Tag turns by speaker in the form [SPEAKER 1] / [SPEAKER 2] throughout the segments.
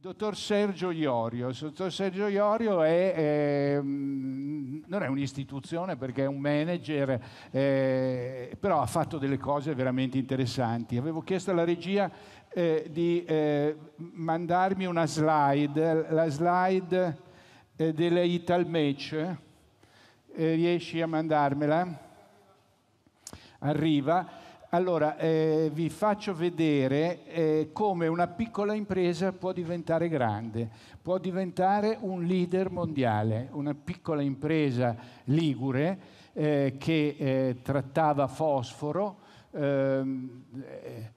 [SPEAKER 1] Dottor Sergio Iorio. dottor Sergio Iorio è, eh, non è un'istituzione perché è un manager, eh, però ha fatto delle cose veramente interessanti. Avevo chiesto alla regia eh, di eh, mandarmi una slide, la slide eh, delle Ital Match. Eh, riesci a mandarmela? Arriva. Allora, eh, vi faccio vedere eh, come una piccola impresa può diventare grande, può diventare un leader mondiale. Una piccola impresa ligure eh, che eh, trattava fosforo ehm, eh,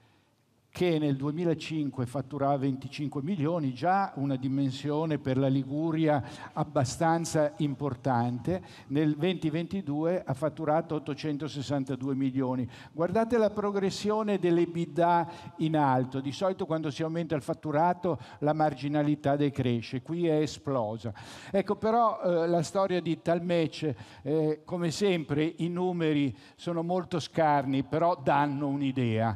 [SPEAKER 1] che nel 2005 fatturava 25 milioni, già una dimensione per la Liguria abbastanza importante, nel 2022 ha fatturato 862 milioni. Guardate la progressione delle bidà in alto, di solito quando si aumenta il fatturato la marginalità decresce, qui è esplosa. Ecco però eh, la storia di Talmece, eh, come sempre i numeri sono molto scarni, però danno un'idea.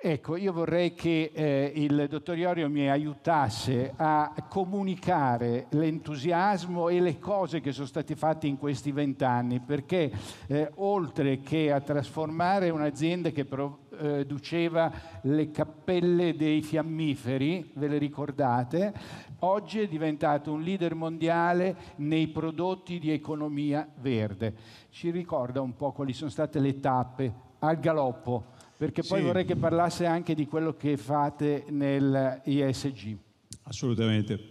[SPEAKER 1] Ecco, io vorrei che eh, il dottor Iorio mi aiutasse a comunicare l'entusiasmo e le cose che sono state fatte in questi vent'anni, perché eh, oltre che a trasformare un'azienda che eh, produceva le cappelle dei fiammiferi, ve le ricordate, oggi è diventato un leader mondiale nei prodotti di economia verde. Ci ricorda un po' quali sono state le tappe al galoppo perché poi sì. vorrei che parlasse anche di quello che fate nel ISG.
[SPEAKER 2] Assolutamente,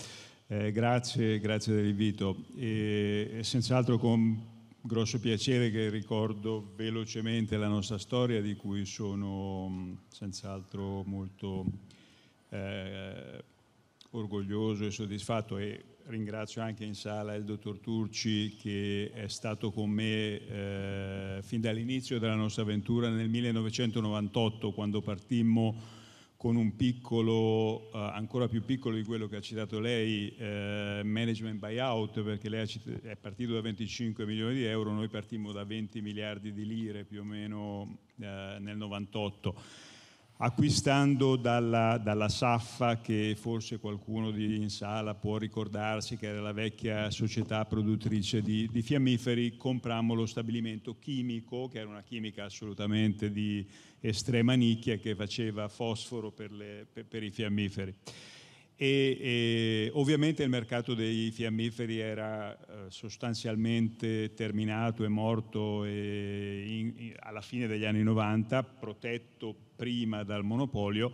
[SPEAKER 2] eh, grazie, grazie dell'invito. E, senz'altro con grosso piacere che ricordo velocemente la nostra storia di cui sono mm, senz'altro molto eh, orgoglioso e soddisfatto e ringrazio anche in sala il dottor Turci che è stato con me eh, fin dall'inizio della nostra avventura nel 1998 quando partimmo con un piccolo, eh, ancora più piccolo di quello che ha citato lei, eh, management buyout, perché lei è partito da 25 milioni di euro, noi partimmo da 20 miliardi di lire più o meno eh, nel 1998 acquistando dalla, dalla Saffa, che forse qualcuno di, in sala può ricordarsi che era la vecchia società produttrice di, di fiammiferi, comprammo lo stabilimento chimico, che era una chimica assolutamente di estrema nicchia, che faceva fosforo per, le, per, per i fiammiferi. E, e, ovviamente il mercato dei fiammiferi era eh, sostanzialmente terminato e morto e in, in, alla fine degli anni 90, protetto prima dal monopolio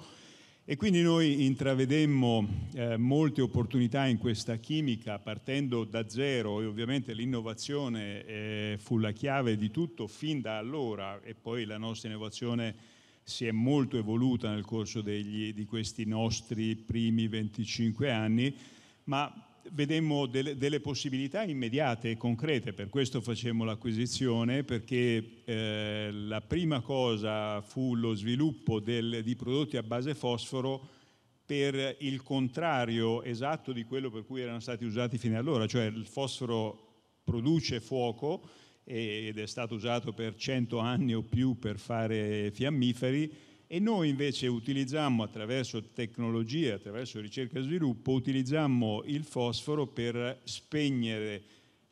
[SPEAKER 2] e quindi noi intravedemmo eh, molte opportunità in questa chimica partendo da zero e ovviamente l'innovazione eh, fu la chiave di tutto fin da allora e poi la nostra innovazione si è molto evoluta nel corso degli, di questi nostri primi 25 anni, ma vedemmo delle, delle, possibilità immediate e concrete, per questo facemmo l'acquisizione, perché eh, la prima cosa fu lo sviluppo del, di prodotti a base fosforo per il contrario esatto di quello per cui erano stati usati fino ad allora, cioè il fosforo produce fuoco ed è stato usato per 100 anni o più per fare fiammiferi, e noi invece utilizzammo attraverso tecnologie, attraverso ricerca e sviluppo, utilizzammo il fosforo per spegnere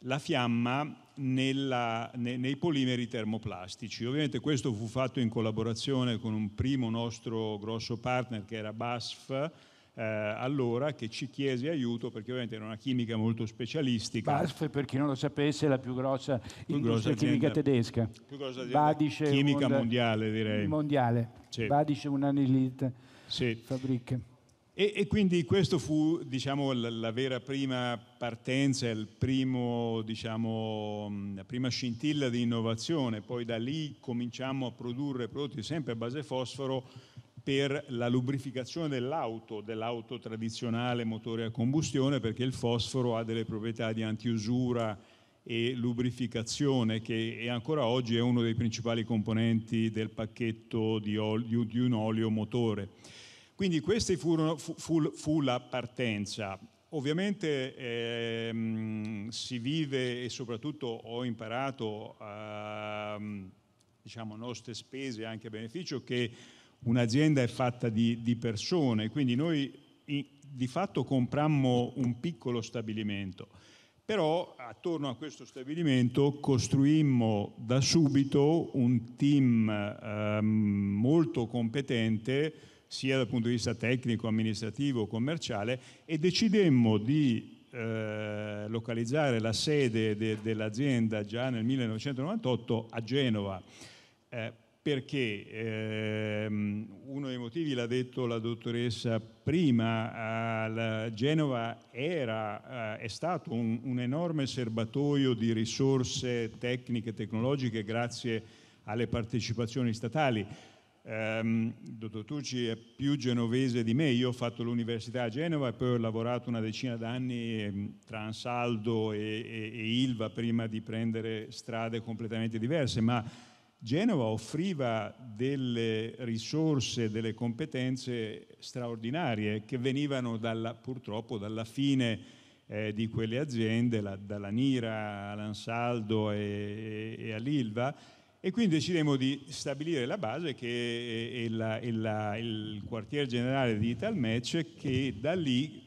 [SPEAKER 2] la fiamma nella, nei, nei polimeri termoplastici. Ovviamente questo fu fatto in collaborazione con un primo nostro grosso partner che era BASF, eh, allora che ci chiese aiuto perché ovviamente era una chimica molto specialistica. BASF, per chi non lo sapesse, è la più
[SPEAKER 1] grossa più industria grossa chimica azienda, tedesca. Più grossa Badische, chimica onda, mondiale, direi. Mondiale. Sì. Badische un'anilita sì. fabbrica. E, e, quindi questo fu
[SPEAKER 2] diciamo, la, la, vera prima partenza, primo, diciamo, la prima scintilla di innovazione. Poi da lì cominciamo a produrre prodotti sempre a base fosforo per la lubrificazione dell'auto, dell'auto tradizionale motore a combustione, perché il fosforo ha delle proprietà di antiusura e lubrificazione che ancora oggi è uno dei principali componenti del pacchetto di, olio, di un olio motore. Quindi questa fu, fu, fu, la partenza. Ovviamente ehm, si vive e soprattutto ho imparato a ehm, diciamo, nostre spese anche a beneficio che un'azienda è fatta di, di persone, quindi noi in, di fatto comprammo un piccolo stabilimento, però attorno a questo stabilimento costruimmo da subito un team eh, molto competente sia dal punto di vista tecnico, amministrativo, commerciale e decidemmo di eh, localizzare la sede de, dell'azienda già nel 1998 a Genova. Eh, perché ehm, uno dei motivi, l'ha detto la dottoressa prima, eh, Genova era, eh, è stato un, un, enorme serbatoio di risorse tecniche e tecnologiche grazie alle partecipazioni statali. Eh, dottor Tucci è più genovese di me, io ho fatto l'università a Genova e poi ho lavorato una decina d'anni ehm, tra Ansaldo e, e, e Ilva prima di prendere strade completamente diverse, ma Genova offriva delle risorse, delle competenze straordinarie che venivano dalla, purtroppo dalla fine eh, di quelle aziende, la, dalla Nira all'Ansaldo e, e, e all'Ilva, e quindi decidemmo di stabilire la base che è, la, è la, il quartier generale di Italmatch che da lì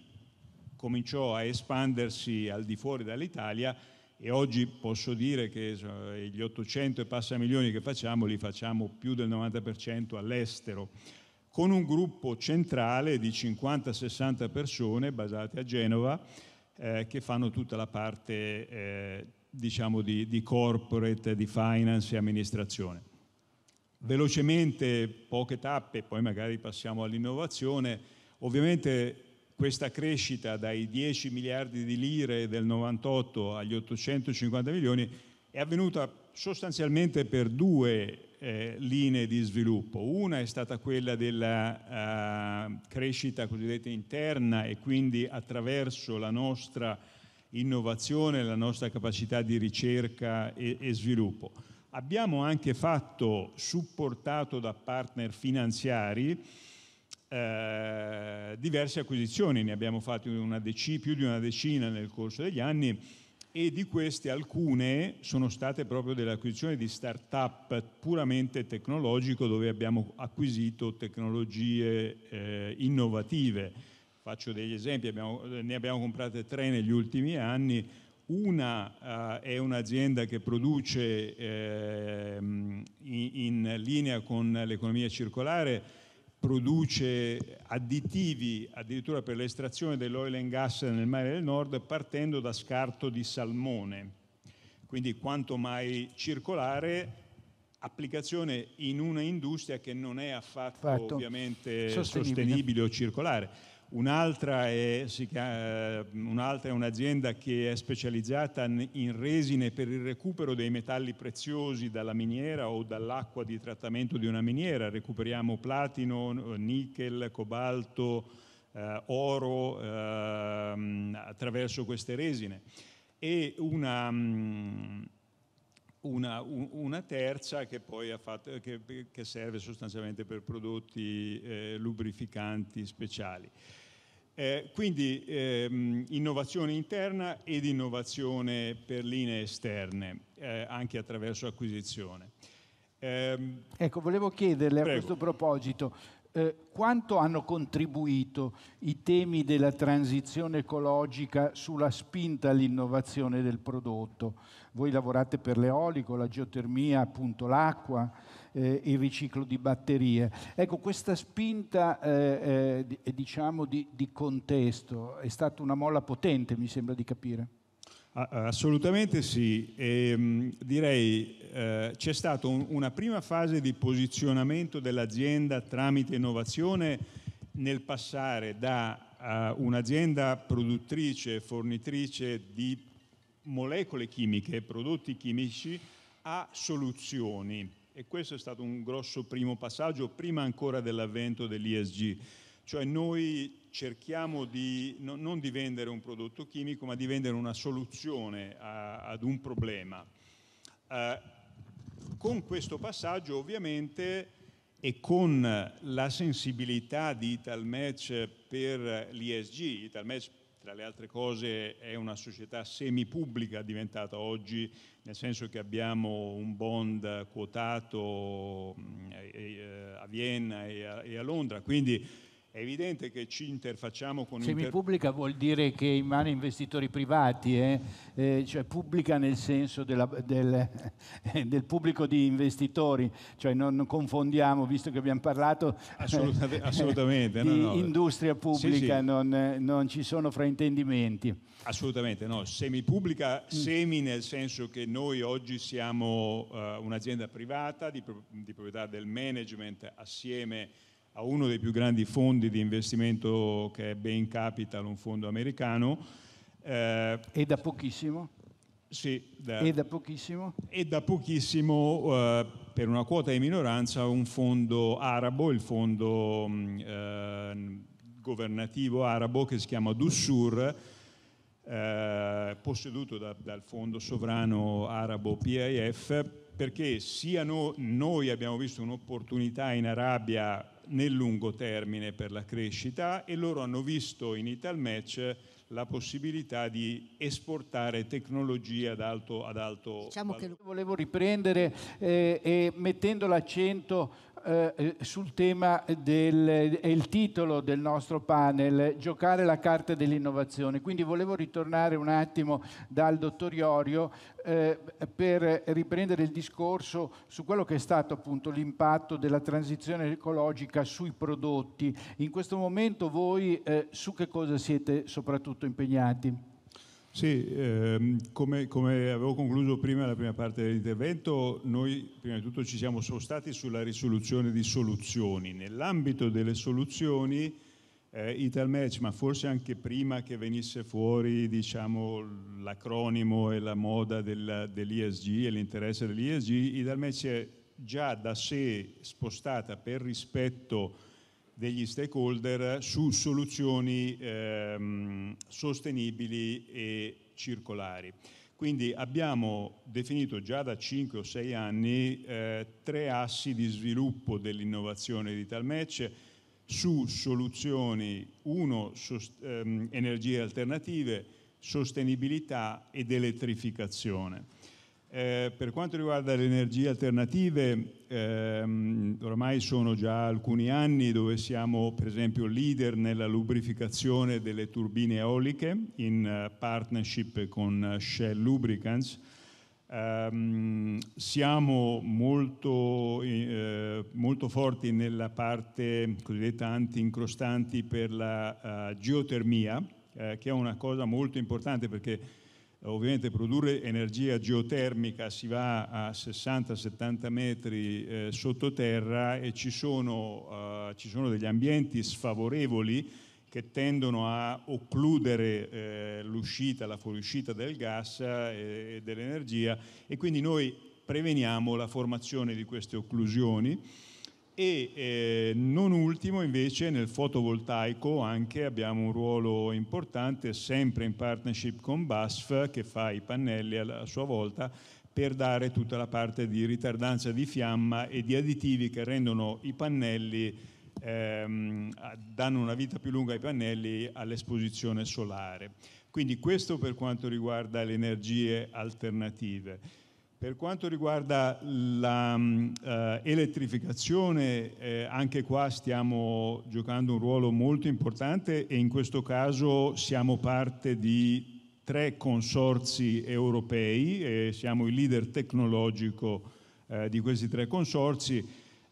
[SPEAKER 2] cominciò a espandersi al di fuori dall'Italia e oggi posso dire che gli 800 e passa milioni che facciamo li facciamo più del 90% all'estero, con un gruppo centrale di 50-60 persone basate a Genova eh, che fanno tutta la parte eh, diciamo di, di corporate, di finance e amministrazione. Velocemente, poche tappe, poi magari passiamo all'innovazione. Ovviamente questa crescita dai 10 miliardi di lire del 98 agli 850 milioni è avvenuta sostanzialmente per due eh, linee di sviluppo. Una è stata quella della eh, crescita cosiddetta interna e quindi attraverso la nostra innovazione, la nostra capacità di ricerca e, e sviluppo. Abbiamo anche fatto, supportato da partner finanziari, eh, diverse acquisizioni, ne abbiamo fatte dec- più di una decina nel corso degli anni e di queste alcune sono state proprio delle acquisizioni di start-up puramente tecnologico dove abbiamo acquisito tecnologie eh, innovative. Faccio degli esempi, abbiamo, ne abbiamo comprate tre negli ultimi anni, una eh, è un'azienda che produce eh, in, in linea con l'economia circolare produce additivi addirittura per l'estrazione dell'oil and gas nel mare del nord partendo da scarto di salmone. Quindi quanto mai circolare, applicazione in una industria che non è affatto Fatto. ovviamente sostenibile. sostenibile o circolare. Un'altra è, eh, un'altra è, un'azienda che è specializzata in resine per il recupero dei metalli preziosi dalla miniera o dall'acqua di trattamento di una miniera. Recuperiamo platino, nickel, cobalto, eh, oro eh, attraverso queste resine. E una, mm, una, una terza che, fatto, che, che serve sostanzialmente per prodotti eh, lubrificanti speciali. Eh, quindi ehm, innovazione interna ed innovazione per linee esterne, eh, anche attraverso acquisizione.
[SPEAKER 1] Eh, ecco, volevo chiederle prego. a questo proposito, eh, quanto hanno contribuito i temi della transizione ecologica sulla spinta all'innovazione del prodotto? Voi lavorate per l'eolico, la geotermia, appunto l'acqua eh, il riciclo di batterie. Ecco, questa spinta eh, eh, eh, diciamo di, di contesto è stata una molla potente, mi sembra di capire.
[SPEAKER 2] Assolutamente sì, e, ehm, direi eh, c'è stata un, una prima fase di posizionamento dell'azienda tramite innovazione nel passare da uh, un'azienda produttrice, fornitrice di molecole chimiche, prodotti chimici, a soluzioni e questo è stato un grosso primo passaggio, prima ancora dell'avvento dell'ESG. Cioè noi cerchiamo di, no, non di vendere un prodotto chimico, ma di vendere una soluzione a, ad un problema. Eh, con questo passaggio ovviamente e con la sensibilità di Italmatch per l'ISG, Italmatch tra le altre cose è una società semipubblica diventata oggi, nel senso che abbiamo un bond quotato mm, eh, a Vienna e a Londra, quindi è evidente che ci interfacciamo con... Semi
[SPEAKER 1] pubblica inter... vuol dire che in mano investitori privati, eh? Eh, cioè pubblica nel senso della, del, del, pubblico di investitori, cioè non, non, confondiamo, visto che abbiamo parlato assolutamente, eh, assolutamente di no, no. industria pubblica, sì, sì. Non, non, ci sono fraintendimenti.
[SPEAKER 2] Assolutamente no, semipubblica, mm. semi nel senso che noi oggi siamo uh, un'azienda privata di, di proprietà del management assieme a a uno dei più grandi fondi di investimento che è Bain Capital, un fondo americano. Eh, e da pochissimo? Sì, da, e da pochissimo? E da pochissimo, eh, per una quota di minoranza, un fondo arabo, il fondo mm, eh, governativo arabo che si chiama Dussur, eh, posseduto da, dal fondo sovrano arabo PIF perché sia no, noi abbiamo visto un'opportunità in Arabia nel lungo termine per la crescita e loro hanno visto in Italmatch la possibilità di esportare tecnologie ad alto, ad alto diciamo valore.
[SPEAKER 3] che
[SPEAKER 1] volevo riprendere eh, mettere l'accento eh, sul tema del il titolo del nostro panel, giocare la carta dell'innovazione. Quindi volevo ritornare un attimo dal dottor Iorio eh, per riprendere il discorso su quello che è stato appunto l'impatto della transizione ecologica sui prodotti. In questo momento voi eh, su che cosa siete soprattutto impegnati? Sì, ehm, come, come, avevo concluso prima la
[SPEAKER 2] prima parte dell'intervento, noi prima di tutto ci siamo spostati sulla risoluzione di soluzioni. Nell'ambito delle soluzioni, eh, Italmatch, ma forse anche prima che venisse fuori diciamo, l'acronimo e la moda della, dell'ESG e l'interesse dell'ISG, Italmatch è già da sé spostata per rispetto degli stakeholder su soluzioni ehm, sostenibili e circolari. Quindi abbiamo definito già da 5 o 6 anni eh, tre assi di sviluppo dell'innovazione di Talmatch su soluzioni, uno, sost- ehm, energie alternative, sostenibilità ed elettrificazione. Eh, per quanto riguarda le energie alternative, ehm, ormai sono già alcuni anni dove siamo per esempio leader nella lubrificazione delle turbine eoliche in uh, partnership con eh, Shell Lubricants. Um, siamo molto, eh, molto, forti nella parte cosiddetta anti-incrostanti per la uh, geotermia, eh, che è una cosa molto importante perché ovviamente produrre energia geotermica si va a 60-70 metri eh, sottoterra e ci sono, eh, ci sono, degli ambienti sfavorevoli che tendono a occludere eh, l'uscita, la fuoriuscita del gas e, eh, e dell'energia e quindi noi preveniamo la formazione di queste occlusioni. E eh, non ultimo invece nel fotovoltaico anche abbiamo un ruolo importante sempre in partnership con BASF che fa i pannelli a sua volta per dare tutta la parte di ritardanza di fiamma e di additivi che rendono i pannelli, ehm, danno una vita più lunga ai pannelli all'esposizione solare. Quindi questo per quanto riguarda le energie alternative. Per quanto riguarda l'elettrificazione, mm, eh, eh, anche qua stiamo giocando un ruolo molto importante e in questo caso siamo parte di tre consorzi europei, eh, siamo il leader tecnologico eh, di questi tre consorzi.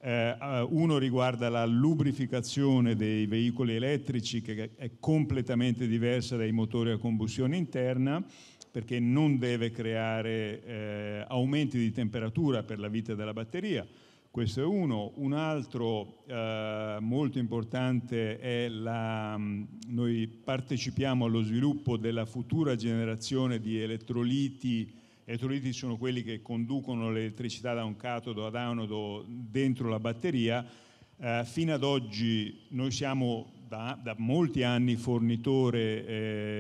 [SPEAKER 2] Eh, eh, uno riguarda la lubrificazione dei veicoli elettrici che è completamente diversa dai motori a combustione interna perché non deve creare eh, aumenti di temperatura per la vita della batteria. Questo è uno. Un altro eh, molto importante è la... Mm, noi partecipiamo allo sviluppo della futura generazione di elettroliti. Elettroliti sono quelli che conducono l'elettricità da un catodo ad anodo dentro la batteria. Eh, fino ad oggi noi siamo da, da molti anni fornitore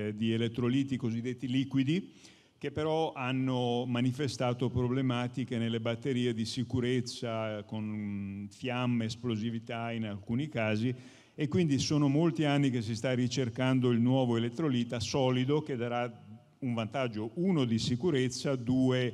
[SPEAKER 2] eh, di elettroliti cosiddetti liquidi, che però hanno manifestato problematiche nelle batterie di sicurezza con mm, fiamme, esplosività in alcuni casi e quindi sono molti anni che si sta ricercando il nuovo elettrolita solido che darà un vantaggio, uno di sicurezza, due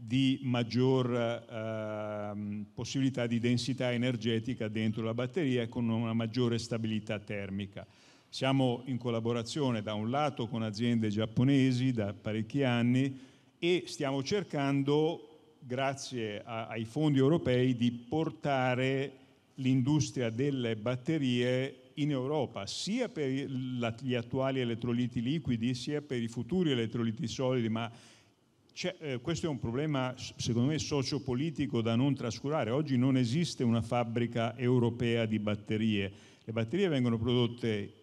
[SPEAKER 2] di maggior eh, possibilità di densità energetica dentro la batteria e con una maggiore stabilità termica. Siamo in collaborazione da un lato con aziende giapponesi da parecchi anni e stiamo cercando, grazie a, ai fondi europei, di portare l'industria delle batterie in Europa, sia per gli attuali elettroliti liquidi, sia per i futuri elettroliti solidi, ma eh, questo è un problema, secondo me, sociopolitico da non trascurare. Oggi non esiste una fabbrica europea di batterie. Le batterie vengono prodotte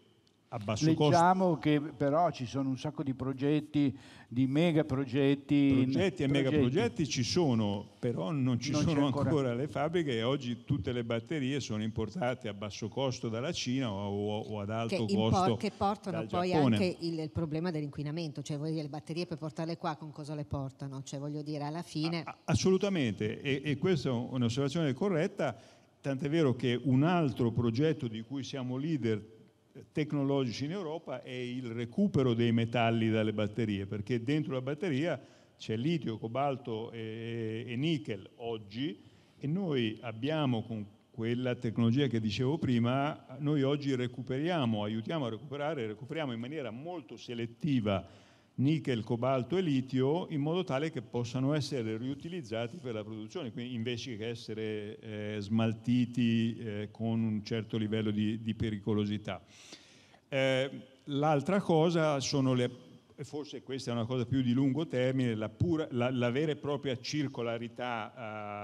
[SPEAKER 2] a basso Leggiamo
[SPEAKER 1] costo. che però ci sono un sacco di progetti, di mega progetti. Progetti e mega progetti ci sono, però non ci non sono ancora. ancora.
[SPEAKER 2] le fabbriche e oggi tutte le batterie sono importate a basso costo dalla Cina o, o ad alto che costo. Impor- che portano poi Giappone. anche
[SPEAKER 3] il, il, problema dell'inquinamento, cioè voglio dire, le batterie per portarle qua con cosa le portano? Cioè voglio dire alla fine... A-
[SPEAKER 2] assolutamente, e, e questa è un'osservazione corretta. Tant'è vero che un altro progetto di cui siamo leader tecnologici in Europa è il recupero dei metalli dalle batterie, perché dentro la batteria c'è litio, cobalto e, e nickel oggi e noi abbiamo con quella tecnologia che dicevo prima, noi oggi recuperiamo, aiutiamo a recuperare, recuperiamo in maniera molto selettiva nickel, cobalto e litio in modo tale che possano essere riutilizzati per la produzione, quindi invece che essere eh, smaltiti eh, con un certo livello di, di pericolosità. Eh, l'altra cosa sono le, forse questa è una cosa più di lungo termine, la, pura, la, la vera e propria circolarità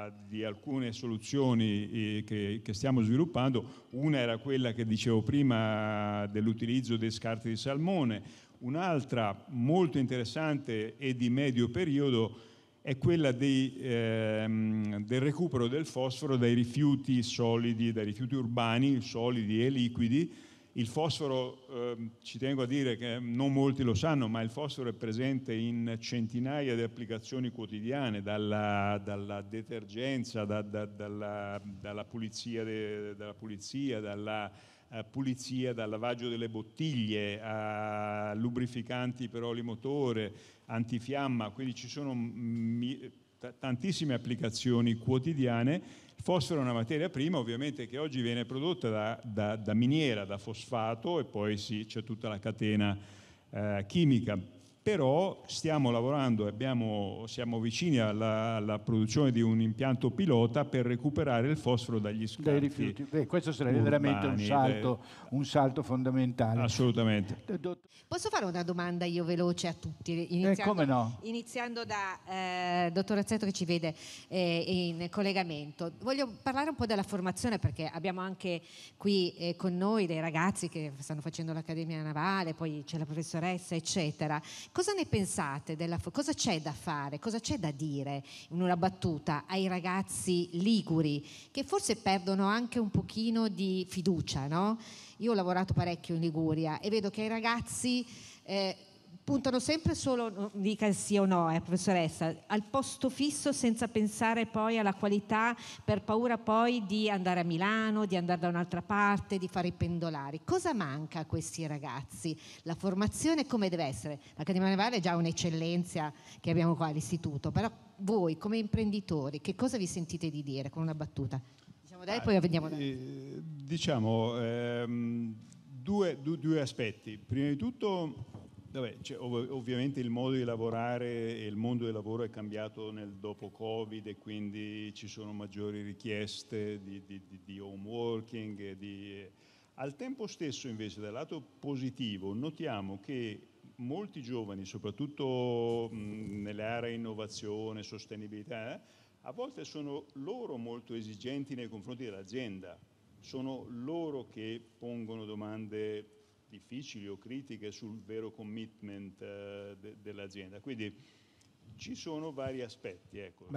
[SPEAKER 2] eh, di alcune soluzioni eh, che, che stiamo sviluppando, una era quella che dicevo prima dell'utilizzo dei scarti di salmone, Un'altra molto interessante e di medio periodo è quella dei, ehm, del recupero del fosforo dai rifiuti solidi, dai rifiuti urbani, solidi e liquidi. Il fosforo, ehm, ci tengo a dire che non molti lo sanno, ma il fosforo è presente in centinaia di applicazioni quotidiane, dalla, dalla detergenza, da, da, dalla, dalla, pulizia, de, dalla pulizia, dalla eh, pulizia dal lavaggio delle bottiglie a lubrificanti per olio motore, antifiamma, quindi ci sono tantissime applicazioni quotidiane. Il fosforo è una materia prima ovviamente che oggi viene prodotta da, da, da miniera, da fosfato e poi sì, c'è tutta la catena eh, chimica però stiamo lavorando e siamo vicini alla, alla, produzione di un impianto pilota per recuperare il fosforo dagli scarti rifiuti. Beh, questo
[SPEAKER 1] sarebbe urbani, veramente un salto, beh, un salto, fondamentale. Assolutamente.
[SPEAKER 3] Posso fare una domanda io veloce a tutti? Eh, Iniziando, eh, come no? Iniziando da eh, dottor Azzetto che ci vede eh, in collegamento. Voglio parlare un po' della formazione perché abbiamo anche qui eh, con noi dei ragazzi che stanno facendo l'Accademia Navale, poi c'è la professoressa, eccetera Cosa ne pensate? Della, cosa c'è da fare? Cosa c'è da dire in una battuta ai ragazzi liguri che forse perdono anche un pochino di fiducia, no? Io ho lavorato parecchio in Liguria e vedo che ai ragazzi... Eh, puntano sempre solo, non dica sì o no, eh, professoressa, al posto fisso senza pensare poi alla qualità per paura poi di andare a Milano, di andare da un'altra parte, di fare i pendolari. Cosa manca a questi ragazzi? La formazione come deve essere? L'Accademia Navale è già un'eccellenza che abbiamo qua all'istituto, però voi come imprenditori che cosa vi sentite di dire con una battuta?
[SPEAKER 2] Diciamo dai, ah, poi vediamo. Dai. Eh, diciamo ehm, due, due, due aspetti. Prima di tutto Vabbè, cioè, ov- ovviamente il modo di lavorare e il mondo del lavoro è cambiato nel dopo Covid e quindi ci sono maggiori richieste di, di, di, di home working. Di... Eh. Al tempo stesso invece dal lato positivo notiamo che molti giovani, soprattutto nelle aree innovazione, sostenibilità, eh, a volte sono loro molto esigenti nei confronti dell'azienda, sono loro che pongono domande difficili o critiche sul vero commitment eh, de- dell'azienda. Quindi ci sono vari aspetti. Ecco.